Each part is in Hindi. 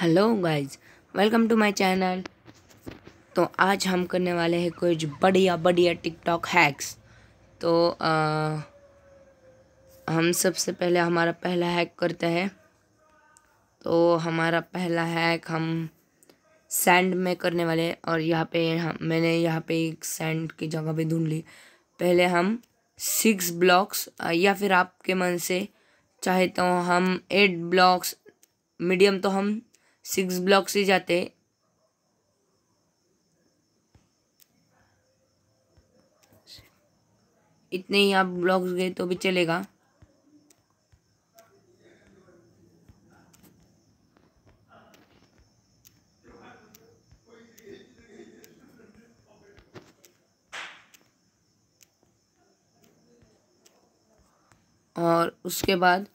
hello guys welcome to my channel तो आज हम करने वाले हैं कुछ बढ़िया बढ़िया टिकटॉक हैक्स तो आ, हम सबसे पहले हमारा पहला हैक करते हैं तो हमारा पहला हैक हम सैंड में करने वाले और यहाँ पे हम मैंने यहाँ पे एक सैंड की जगह भी ढूंढ ली पहले हम सिक्स ब्लॉक्स या फिर आपके मन से चाहे तो हम एट ब्लॉक्स मीडियम तो हम सिक्स ब्लॉक से जाते हैं इतने ही आप ब्लॉक्स गए तो भी चलेगा और उसके बाद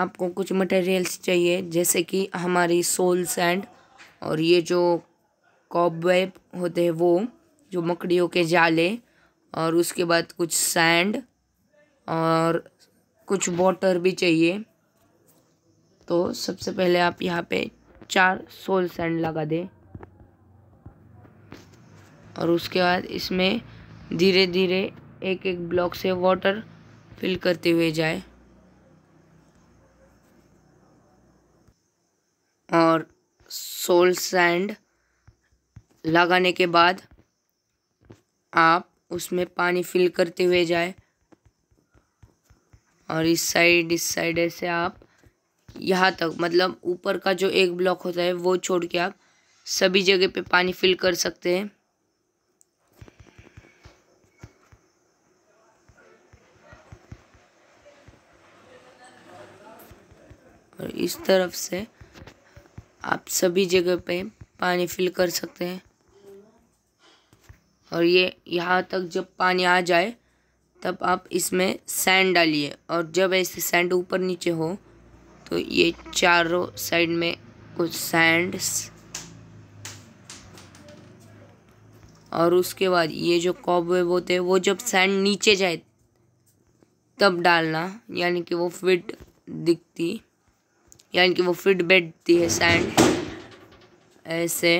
आपको कुछ मटेरियल्स चाहिए जैसे कि हमारी सोल सैंड और ये जो कॉबवेब होते हैं वो जो मकड़ियों के जाले और उसके बाद कुछ सैंड और कुछ वाटर भी चाहिए तो सबसे पहले आप यहाँ पे चार सोल सैंड लगा दें और उसके बाद इसमें धीरे धीरे एक एक ब्लॉक से वाटर फिल करते हुए जाए और सोल सैंड लगाने के बाद आप उसमें पानी फिल करते हुए जाए और इस साइड इस साइड ऐसे आप यहाँ तक मतलब ऊपर का जो एक ब्लॉक होता है वो छोड़ के आप सभी जगह पे पानी फिल कर सकते हैं और इस तरफ से आप सभी जगह पे पानी फिल कर सकते हैं और ये यहाँ तक जब पानी आ जाए तब आप इसमें सैंड डालिए और जब ऐसे सैंड ऊपर नीचे हो तो ये चारों साइड में कुछ सैंड्स और उसके बाद ये जो कॉबवेब होते हैं वो जब सैंड नीचे जाए तब डालना यानी कि वो फिट दिखती यानी कि वो फिट बैठती दी है सैंड ऐसे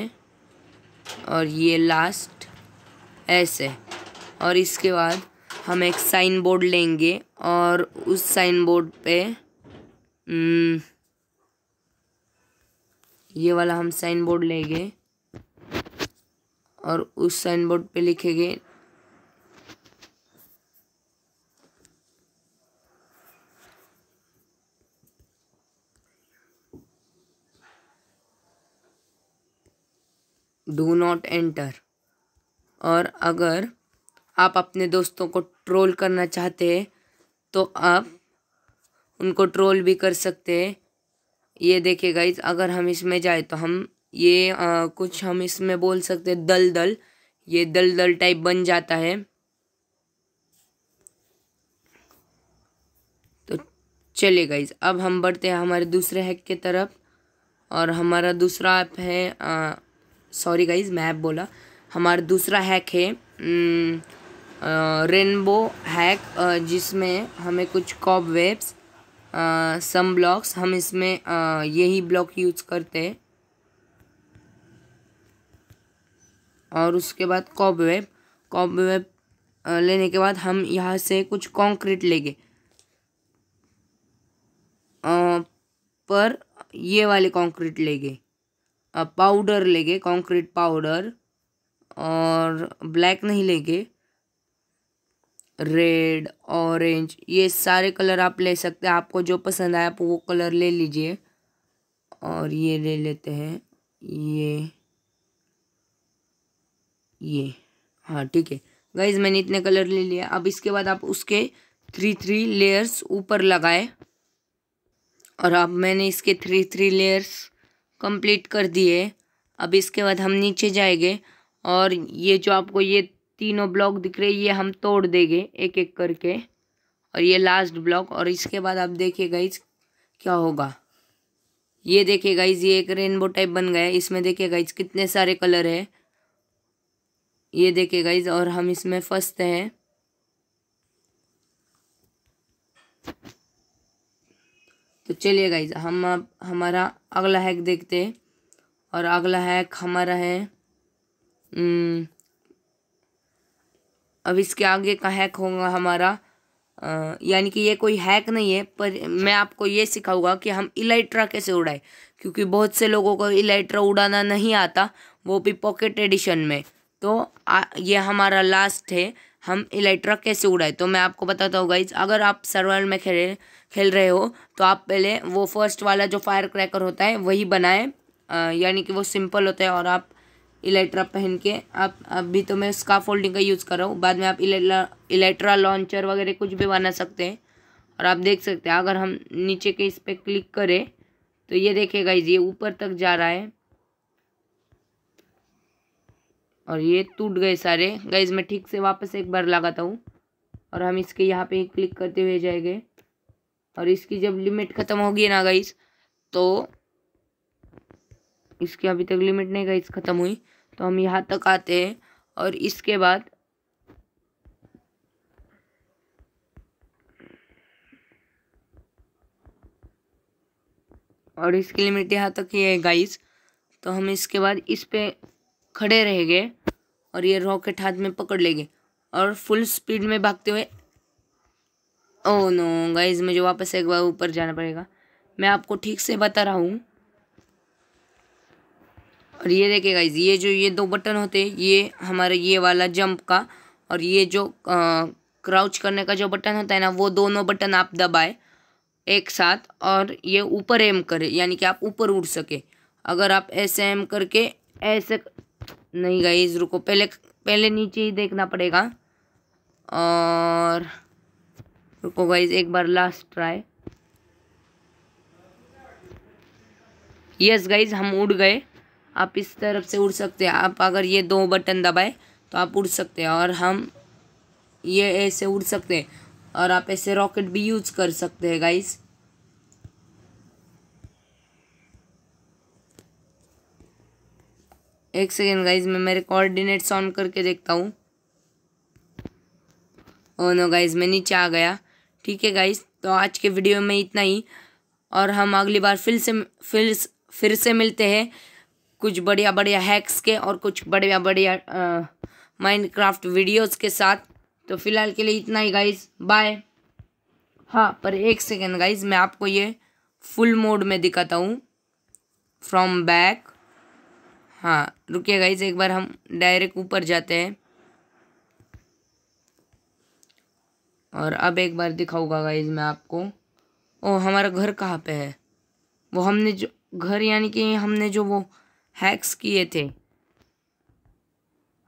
और ये लास्ट ऐसे और इसके बाद हम एक साइन बोर्ड लेंगे और उस साइन बोर्ड पे हम्म, ये वाला हम साइन बोर्ड लेंगे और उस साइन बोर्ड पे लिखेंगे डू नॉट एंटर और अगर आप अपने दोस्तों को ट्रोल करना चाहते हैं तो आप उनको ट्रोल भी कर सकते हैं ये देखिए गाइज अगर हम इसमें जाए तो हम ये आ, कुछ हम इसमें बोल सकते हैं दल दल ये दल दल टाइप बन जाता है तो चलिए गाइज अब हम बढ़ते हैं हमारे दूसरे हैक के तरफ और हमारा दूसरा ऐप है आ, सॉरी गाइज मैप बोला हमारा दूसरा हैक है रेनबो हम्म, हैक जिसमें हमें कुछ कॉप वेब्स सम ब्लॉक्स हम इसमें यही ब्लॉक यूज करते हैं और उसके बाद कॉप वेब कॉप वेब लेने के बाद हम यहाँ से कुछ कंक्रीट लेंगे पर ये वाले कंक्रीट लेंगे पाउडर लेंगे कंक्रीट पाउडर और ब्लैक नहीं लेंगे रेड ऑरेंज ये सारे कलर आप ले सकते हैं आपको जो पसंद आए आप वो कलर ले लीजिए और ये ले लेते हैं ये ये हाँ ठीक है गाइज मैंने इतने कलर ले लिए अब इसके बाद आप उसके थ्री थ्री लेयर्स ऊपर लगाए और अब मैंने इसके थ्री थ्री लेयर्स कंप्लीट कर दिए अब इसके बाद हम नीचे जाएंगे और ये जो आपको ये तीनों ब्लॉक दिख रहे ये हम तोड़ देंगे एक एक करके और ये लास्ट ब्लॉक और इसके बाद आप देखिए गाइज क्या होगा ये देखिए गाइज ये एक रेनबो टाइप बन गया इसमें देखिए गाइज कितने सारे कलर है ये देखिए गाइज और हम इसमें फंसते हैं तो चलिए गाइज हम अब हमारा अगला हैक देखते हैं और अगला हैक हमारा है हम्म, अब इसके आगे का हैक होगा हमारा यानी कि ये कोई हैक नहीं है पर मैं आपको ये सिखाऊंगा कि हम इलाइट्रा कैसे उड़ाएं क्योंकि बहुत से लोगों को इलाइट्रा उड़ाना नहीं आता वो भी पॉकेट एडिशन में तो आ, ये हमारा लास्ट है हम इलेक्ट्रा कैसे उड़ाए तो मैं आपको बताता हूँ गाइज अगर आप सर्वर में खेल खेल रहे हो तो आप पहले वो फर्स्ट वाला जो फायर क्रैकर होता है वही बनाए यानी कि वो सिंपल होता है और आप इलेक्ट्रा पहन के आप अभी तो मैं स्का फोल्डिंग का यूज़ कर रहा हूँ बाद में आप इलेक्ट्रा लॉन्चर वगैरह कुछ भी बना सकते हैं और आप देख सकते हैं अगर हम नीचे के इस पर क्लिक करें तो ये देखेगा ये ऊपर तक जा रहा है और ये टूट गए सारे गाइज मैं ठीक से वापस एक बार लगाता हूँ और हम इसके यहाँ पे क्लिक करते हुए जाएंगे और इसकी जब लिमिट ख़त्म होगी ना गाइज तो इसकी अभी तक लिमिट नहीं गाइज ख़त्म हुई तो हम यहाँ तक आते हैं और इसके बाद और इसकी लिमिट यहाँ तक ही है गाइज तो हम इसके बाद इस पर खड़े रह गए और ये रॉकेट हाथ में पकड़ लेंगे और फुल स्पीड में भागते हुए ओ नो गाइज मुझे वापस एक बार ऊपर जाना पड़ेगा मैं आपको ठीक से बता रहा हूँ और ये देखिए गाइज ये जो ये दो बटन होते हैं ये हमारा ये वाला जंप का और ये जो आ, क्राउच करने का जो बटन होता है ना वो दोनों बटन आप दबाए एक साथ और ये ऊपर एम करे यानी कि आप ऊपर उड़ सके अगर आप ऐसे एम करके ऐसे नहीं गाइज रुको पहले पहले नीचे ही देखना पड़ेगा और रुको गाइज एक बार लास्ट ट्राई यस गाइज हम उड़ गए आप इस तरफ से उड़ सकते हैं आप अगर ये दो बटन दबाए तो आप उड़ सकते हैं और हम ये ऐसे उड़ सकते हैं और आप ऐसे रॉकेट भी यूज़ कर सकते हैं गाइज़ एक सेकेंड गाइज मैं मेरे कोऑर्डिनेट्स ऑन करके देखता हूँ ओ नो गाइज मैं नीचे आ गया ठीक है गाइज तो आज के वीडियो में इतना ही और हम अगली बार फिर से फिर फिर से मिलते हैं कुछ बढ़िया बढ़िया हैक्स के और कुछ बढ़िया बढ़िया माइनक्राफ्ट वीडियोस के साथ तो फिलहाल के लिए इतना ही गाइज बाय हाँ पर एक सेकेंड गाइज मैं आपको ये फुल मोड में दिखाता हूँ फ्रॉम बैक हाँ रुकिए गाइज एक बार हम डायरेक्ट ऊपर जाते हैं और अब एक बार दिखाऊंगा गाइज मैं आपको ओ हमारा घर कहाँ पे है वो हमने जो घर यानी कि हमने जो वो हैक्स किए थे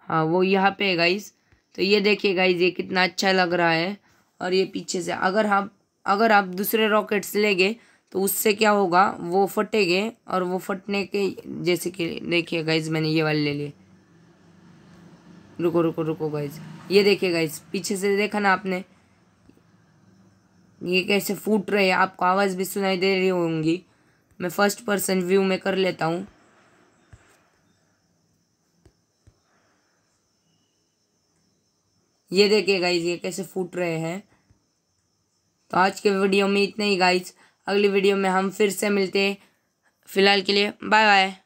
हाँ वो यहाँ पे है गाइज तो ये देखिए गाइज ये कितना अच्छा लग रहा है और ये पीछे से अगर हम हाँ, अगर आप दूसरे रॉकेट्स ले गए तो उससे क्या होगा वो फटेंगे और वो फटने के जैसे कि देखिए गाइज मैंने ये वाले ले लिए रुको रुको रुको गाइज ये देखिए गाइज पीछे से देखा ना आपने ये कैसे फूट रहे हैं आपको आवाज़ भी सुनाई दे रही होंगी मैं फर्स्ट पर्सन व्यू में कर लेता हूँ ये देखिए गाइज ये कैसे फूट रहे हैं तो आज के वीडियो में इतना ही गाइज अगली वीडियो में हम फिर से मिलते हैं फ़िलहाल के लिए बाय बाय